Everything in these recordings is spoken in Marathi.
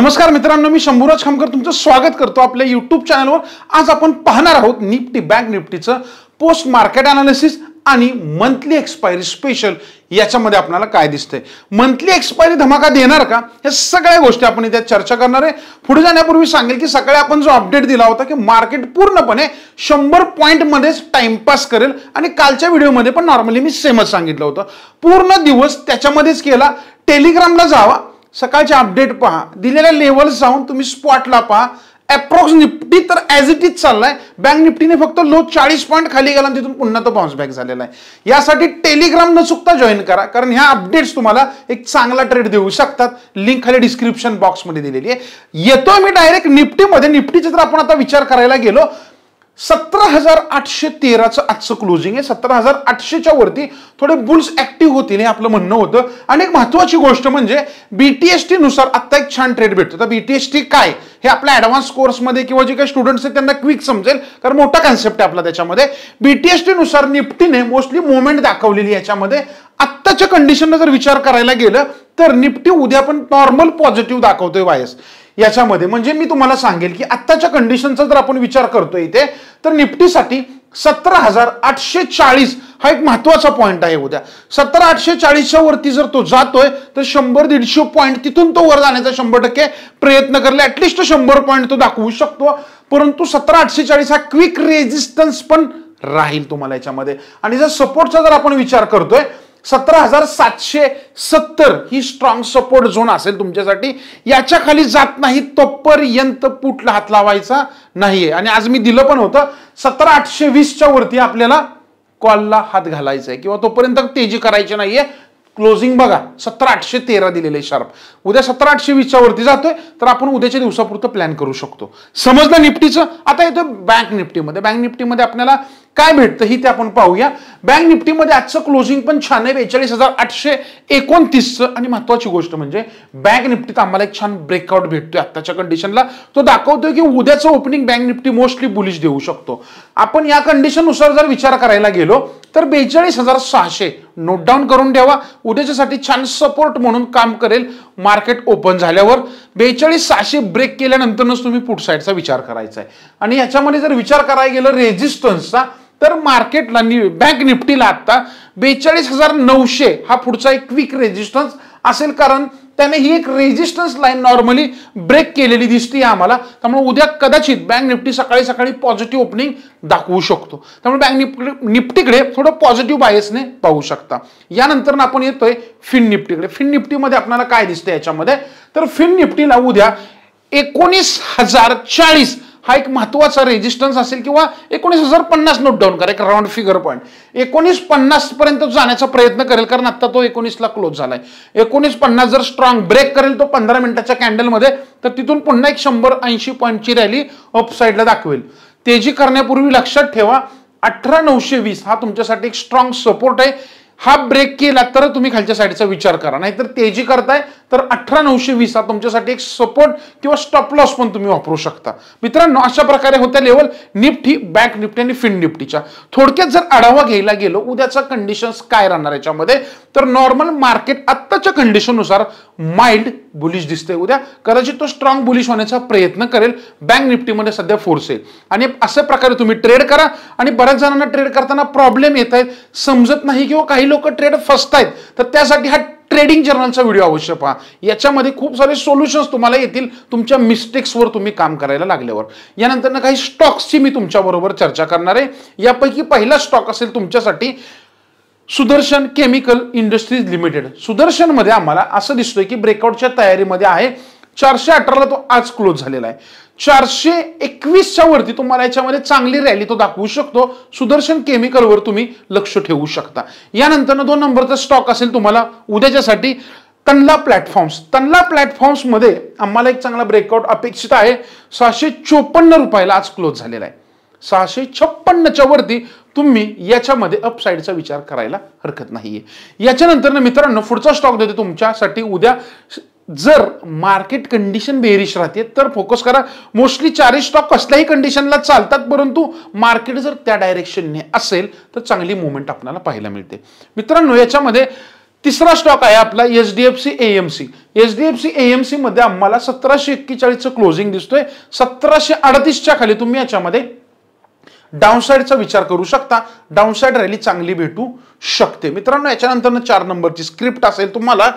नमस्कार मित्रांनो मी शंभूराज खामकर तुमचं स्वागत करतो आपल्या युट्यूब चॅनलवर आज आपण पाहणार आहोत निफ्टी बँक निफ्टीचं पोस्ट मार्केट अनालिसिस आणि मंथली एक्सपायरी स्पेशल याच्यामध्ये आपल्याला काय दिसतंय मंथली एक्सपायरी धमाका देणार का या सगळ्या गोष्टी आपण इथे चर्चा करणार आहे पुढे जाण्यापूर्वी सांगेल की सकाळी आपण जो अपडेट दिला होता की मार्केट पूर्णपणे शंभर पॉईंटमध्येच टाईमपास करेल आणि कालच्या व्हिडिओमध्ये पण नॉर्मली मी सेमच सांगितलं होतं पूर्ण दिवस त्याच्यामध्येच केला टेलिग्रामला जावा सकाळचे अपडेट पहा दिलेल्या लेवल जाऊन तुम्ही स्पॉटला पहा अप्रॉक्स निफ्टी तर ॲज इट इज चाललाय बँक निफ्टीने फक्त लो चाळीस पॉईंट खाली गेला तिथून पुन्हा तो बाउन्स बॅक झालेला आहे यासाठी टेलिग्राम न चुकता जॉईन करा कारण ह्या अपडेट्स तुम्हाला एक चांगला ट्रेड देऊ शकतात लिंक खाली डिस्क्रिप्शन बॉक्समध्ये दिलेली आहे येतो मी डायरेक्ट निफ्टीमध्ये निफ्टीचा जर आपण आता विचार करायला गेलो सतरा हजार आठशे तेराचं क्लोजिंग आहे सतरा हजार आठशेच्या वरती थोडे बुल्स ऍक्टिव्ह होतील हे आपलं म्हणणं होतं आणि एक महत्वाची गोष्ट म्हणजे बीटीएसटी नुसार आत्ता एक छान ट्रेड भेटतो तर बीटीएसटी काय हे आपल्या ऍडव्हान्स कोर्समध्ये किंवा जे काही स्टुडंट्स आहेत त्यांना क्विक समजेल कारण मोठा कॉन्सेप्ट आहे आपला त्याच्यामध्ये बीटीएसटी नुसार निफ्टीने मोस्टली मुवमेंट दाखवलेली याच्यामध्ये आत्ताच्या कंडिशनला जर विचार करायला गेलं तर निफ्टी उद्या पण नॉर्मल पॉझिटिव्ह दाखवतोय वायस याच्यामध्ये म्हणजे मी तुम्हाला सांगेल की आत्ताच्या कंडिशनचा जर आपण विचार करतोय इथे तर निफ्टीसाठी सतरा हजार आठशे चाळीस हा एक महत्वाचा पॉईंट आहे उद्या सतरा आठशे चाळीसच्या वरती जर तो जातोय तर शंभर दीडशे पॉईंट तिथून तो वर जाण्याचा शंभर टक्के प्रयत्न करले ऍटलिस्ट शंभर पॉईंट तो दाखवू शकतो परंतु सतरा आठशे चाळीस हा क्विक रेजिस्टन्स पण राहील तुम्हाला याच्यामध्ये आणि जर सपोर्टचा जर आपण विचार करतोय सतरा हजार सातशे सत्तर ही स्ट्रॉंग सपोर्ट झोन असेल तुमच्यासाठी याच्या खाली जात नाही तोपर्यंत पुटला हात लावायचा नाहीये आणि आज मी दिलं पण होतं सतरा आठशे वीसच्या वरती आपल्याला कॉलला हात घालायचा आहे किंवा तोपर्यंत तेजी करायची नाहीये क्लोजिंग बघा सतरा आठशे तेरा दिलेले शार्प उद्या सतरा आठशे वीसच्या वरती जातोय तर आपण उद्याच्या दिवसापुरतं प्लॅन करू शकतो समजलं निफ्टीचं आता येतो बँक निफ्टीमध्ये बँक निफ्टीमध्ये आपल्याला काय भेटतं ही ते आपण पाहूया बँक निफ्टीमध्ये आजचं क्लोजिंग पण छान आहे बेचाळीस हजार आठशे एकोणतीसचं आणि महत्वाची गोष्ट म्हणजे बँक निफ्टीत आम्हाला एक छान ब्रेकआउट भेटतोय आत्ताच्या कंडिशनला तो दाखवतोय की उद्याचं opening bank Nifty mostly bullish देऊ शकतो आपण या कंडिशननुसार जर विचार करायला गेलो तर बेचाळीस हजार सहाशे नोट डाऊन करून ठेवा उद्याच्यासाठी छान सपोर्ट म्हणून काम करेल मार्केट ओपन झाल्यावर बेचाळीस सहाशे ब्रेक केल्यानंतरच तुम्ही पुढ साईडचा विचार करायचा आहे आणि याच्यामध्ये जर विचार करायला गेलं रेजिस्टन्सचा तर मार्केटला नि बँक निफ्टीला आत्ता बेचाळीस हजार नऊशे हा पुढचा एक क्विक रेजिस्टन्स असेल कारण त्याने ही एक रेजिस्टन्स लाईन नॉर्मली ब्रेक केलेली दिसते आम्हाला त्यामुळे उद्या कदाचित बँक निफ्टी सकाळी सकाळी पॉझिटिव्ह ओपनिंग दाखवू शकतो त्यामुळे बँक निफ्टी निफ्टीकडे थोडं पॉझिटिव्ह बायसने पाहू शकता यानंतर आपण येतोय फिन निफ्टीकडे फिन निफ्टीमध्ये आपल्याला काय दिसतं याच्यामध्ये तर फिन निफ्टीला उद्या एकोणीस हजार चाळीस हा एक महत्त्वाचा रेजिस्टन्स असेल किंवा एकोणीस हजार पन्नास नोट डाऊन करा एक राऊंड फिगर पॉईंट एकोणीस पर्यंत जाण्याचा प्रयत्न करेल कारण आता तो एकोणीसला क्लोज झालाय एकोणीस पन्नास जर स्ट्रॉंग ब्रेक करेल तो पंधरा मिनिटाच्या कॅन्डलमध्ये तर तिथून पुन्हा एक शंभर ऐंशी पॉईंटची रॅली अपसाईडला दाखवेल तेजी करण्यापूर्वी लक्षात ठेवा अठरा नऊशे वीस हा तुमच्यासाठी एक स्ट्रॉंग सपोर्ट आहे हा ब्रेक केला तर तुम्ही खालच्या साईडचा विचार करा नाहीतर तेजी करताय तर अठरा नऊशे वीस हा तुमच्यासाठी एक सपोर्ट किंवा स्टॉप लॉस पण तुम्ही वापरू शकता मित्रांनो अशा प्रकारे होत्या लेवल निफ्टी बँक निफ्टी आणि फिन निफ्टीच्या थोडक्यात जर आढावा घ्यायला गेलो उद्याचा कंडिशन्स काय राहणार याच्यामध्ये तर नॉर्मल मार्केट आत्ताच्या कंडिशननुसार माइल्ड बुलिश दिसते उद्या कदाचित तो स्ट्रॉंग बुलिश होण्याचा प्रयत्न करेल बँक निफ्टीमध्ये सध्या फोर्स आहे आणि अशा प्रकारे तुम्ही ट्रेड करा आणि बऱ्याच जणांना ट्रेड करताना प्रॉब्लेम येत आहेत समजत नाही किंवा काही लोक ट्रेड फसतायत तर त्यासाठी हा ट्रेडिंग जर्नलचा व्हिडिओ अवश्य पहा याच्यामध्ये खूप सारे सोल्युशन्स तुम्हाला येतील तुमच्या मिस्टेक्सवर तुम्ही काम करायला लागल्यावर यानंतर काही स्टॉक्सची मी तुमच्याबरोबर चर्चा करणार आहे यापैकी पहिला स्टॉक असेल तुमच्यासाठी सुदर्शन केमिकल इंडस्ट्रीज लिमिटेड सुदर्शनमध्ये आम्हाला असं दिसतोय की ब्रेकआउटच्या तयारीमध्ये आहे चारशे अठराला तो आज क्लोज झालेला आहे चारशे एकवीसच्या वरती तुम्हाला याच्यामध्ये चांगली रॅली तो दाखवू शकतो सुदर्शन केमिकलवर तुम्ही लक्ष ठेवू शकता यानंतर दोन नंबरचा स्टॉक असेल तुम्हाला उद्याच्यासाठी तनला प्लॅटफॉर्म्स प्लॅटफॉर्म्स प्लॅटफॉर्म्समध्ये आम्हाला एक चांगला ब्रेकआउट अपेक्षित आहे सहाशे चोपन्न रुपयाला आज क्लोज झालेला आहे सहाशे छप्पन्नच्या वरती तुम्ही याच्यामध्ये अपसाईडचा विचार करायला हरकत नाहीये याच्यानंतर मित्रांनो पुढचा स्टॉक देते तुमच्यासाठी उद्या जर मार्केट कंडिशन बेरिश राहते तर फोकस करा मोस्टली चारही स्टॉक कसल्याही कंडिशनला चालतात परंतु मार्केट जर त्या डायरेक्शनने असेल तर चांगली मुवमेंट आपल्याला पाहायला मिळते मित्रांनो याच्यामध्ये तिसरा स्टॉक आहे आपला H D F C AMC H D F C AMC मध्ये आम्हाला सतराशे एक्केचाळीसचं क्लोजिंग दिसतोय सतराशे अडतीसच्या खाली तुम्ही याच्यामध्ये डाऊनसाईडचा विचार करू शकता डाऊनसाईड रॅली चांगली भेटू शकते मित्रांनो याच्यानंतर चार नंबरची स्क्रिप्ट असेल तुम्हाला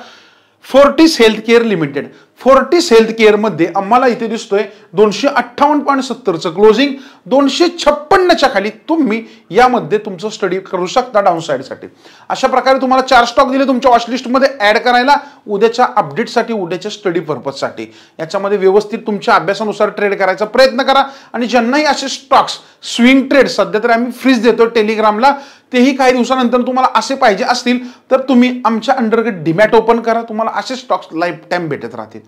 Fortis Healthcare Limited. Fortis health केअरमध्ये आम्हाला इथे दिसतोय दोनशे अठ्ठावन्न पॉईंट सत्तरचं क्लोजिंग दोनशे छप्पन्नच्या खाली तुम्ही यामध्ये तुमचं स्टडी करू शकता डाऊन साईडसाठी अशा प्रकारे तुम्हाला चार स्टॉक दिले तुमच्या वॉचलिस्टमध्ये ॲड करायला उद्याच्या अपडेटसाठी उद्याच्या स्टडी पर्पजसाठी याच्यामध्ये व्यवस्थित तुमच्या अभ्यासानुसार ट्रेड करायचा प्रयत्न करा आणि ज्यांनाही असे स्टॉक्स स्विंग ट्रेड सध्या तर आम्ही फ्रीज देतो टेलिग्रामला तेही काही दिवसानंतर तुम्हाला असे पाहिजे असतील तर तुम्ही आमच्या अंडरगेट डिमॅट ओपन करा तुम्हाला असे स्टॉक्स लाईफ टाईम भेटत राहतील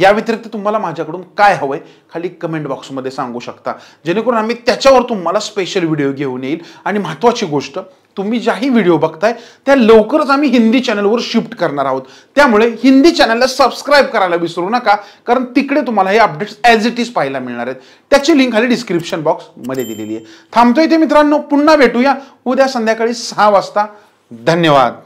या व्यतिरिक्त तुम्हाला माझ्याकडून काय हवंय खाली कमेंट बॉक्समध्ये सांगू शकता जेणेकरून आम्ही त्याच्यावर तुम्हाला स्पेशल व्हिडिओ घेऊन येईल आणि महत्त्वाची गोष्ट तुम्ही ज्याही व्हिडिओ बघताय त्या लवकरच आम्ही हिंदी चॅनलवर शिफ्ट करणार आहोत त्यामुळे हिंदी चॅनलला सबस्क्राईब करायला विसरू नका कारण तिकडे तुम्हाला हे अपडेट्स ॲज इट इज पाहायला मिळणार आहेत त्याची लिंक खाली डिस्क्रिप्शन बॉक्समध्ये दिलेली आहे थांबतो ते मित्रांनो पुन्हा भेटूया उद्या संध्याकाळी सहा वाजता धन्यवाद